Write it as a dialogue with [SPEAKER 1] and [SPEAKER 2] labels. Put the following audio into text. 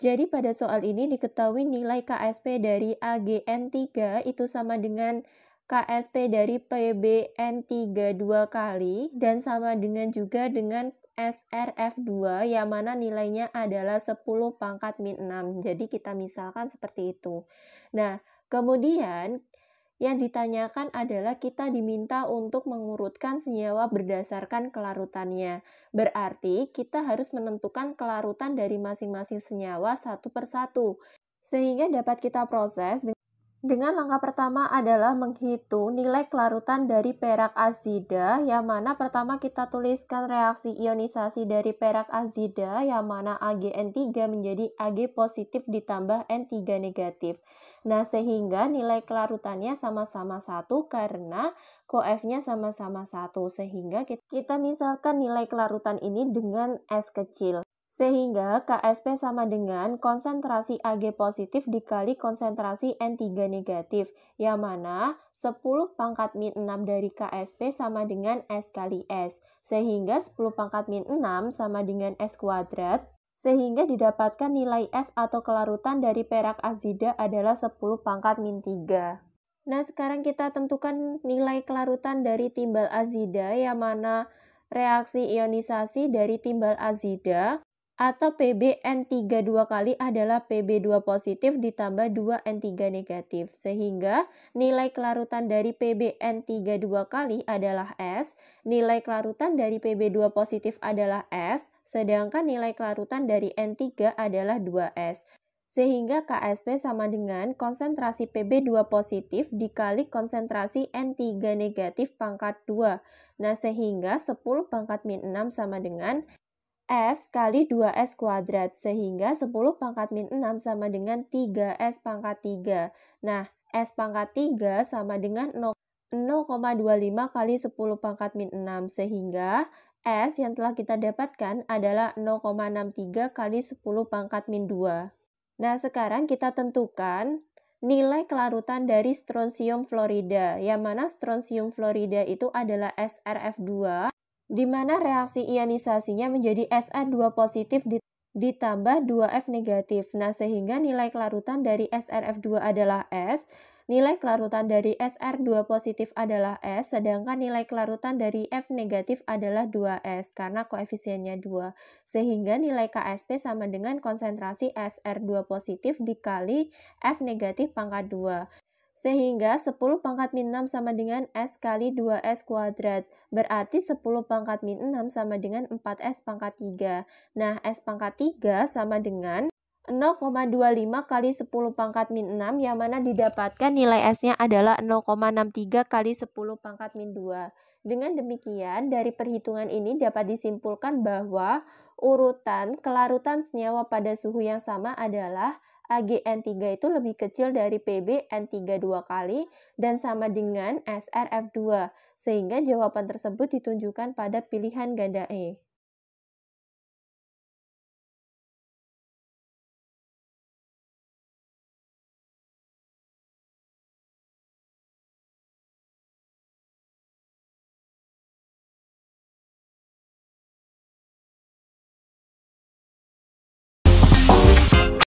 [SPEAKER 1] Jadi pada soal ini diketahui nilai KSP dari AGN3 itu sama dengan KSP dari PBN3 dua kali dan sama dengan juga dengan SRF2 yang mana nilainya adalah 10 pangkat min 6. Jadi kita misalkan seperti itu. Nah, kemudian yang ditanyakan adalah kita diminta untuk mengurutkan senyawa berdasarkan kelarutannya. Berarti kita harus menentukan kelarutan dari masing-masing senyawa satu persatu, sehingga dapat kita proses dengan dengan langkah pertama adalah menghitung nilai kelarutan dari perak azida, yang mana pertama kita tuliskan reaksi ionisasi dari perak azida, yang mana AgN3 menjadi Ag positif ditambah N3 negatif. Nah, sehingga nilai kelarutannya sama-sama satu karena koefnya sama-sama satu, sehingga kita misalkan nilai kelarutan ini dengan S kecil sehingga KSP sama dengan konsentrasi Ag positif dikali konsentrasi N3 negatif, yang mana 10 pangkat min 6 dari KSP sama dengan S kali S, sehingga 10 pangkat min 6 sama dengan S kuadrat, sehingga didapatkan nilai S atau kelarutan dari perak azida adalah 10 pangkat min 3. Nah, sekarang kita tentukan nilai kelarutan dari timbal azida yang mana reaksi ionisasi dari timbal azida atau PbN3 dua kali adalah Pb2 positif ditambah 2N3 negatif, sehingga nilai kelarutan dari PbN3 dua kali adalah S, nilai kelarutan dari Pb2 positif adalah S, sedangkan nilai kelarutan dari N3 adalah 2S. Sehingga KSP sama dengan konsentrasi Pb2 positif dikali konsentrasi N3 negatif pangkat 2. Nah, sehingga 10 pangkat min 6 sama dengan S kali 2S kuadrat, sehingga 10 pangkat min 6 sama dengan 3S pangkat 3. Nah, S pangkat 3 sama dengan 0,25 kali 10 pangkat min 6, sehingga S yang telah kita dapatkan adalah 0,63 kali 10 pangkat min 2. Nah, sekarang kita tentukan nilai kelarutan dari strontium florida, yang mana strontium florida itu adalah SRF2 di mana reaksi ionisasinya menjadi Sa2 positif ditambah 2F negatif. Nah, sehingga nilai kelarutan dari SRF2 adalah S, nilai kelarutan dari SR2 positif adalah S, sedangkan nilai kelarutan dari F negatif adalah 2S karena koefisiennya 2. Sehingga nilai KSP sama dengan konsentrasi SR2 positif dikali F negatif pangkat 2. Sehingga 10 pangkat min 6 sama dengan S kali 2S kuadrat. Berarti 10 pangkat min 6 sama dengan 4S pangkat 3. Nah, S pangkat 3 sama dengan 0,25 kali 10 pangkat min 6 yang mana didapatkan nilai S-nya adalah 0,63 kali 10 pangkat min 2. Dengan demikian, dari perhitungan ini dapat disimpulkan bahwa urutan kelarutan senyawa pada suhu yang sama adalah AgN3 itu lebih kecil dari PbN3 dua kali dan sama dengan SRF2, sehingga jawaban tersebut ditunjukkan pada pilihan ganda E.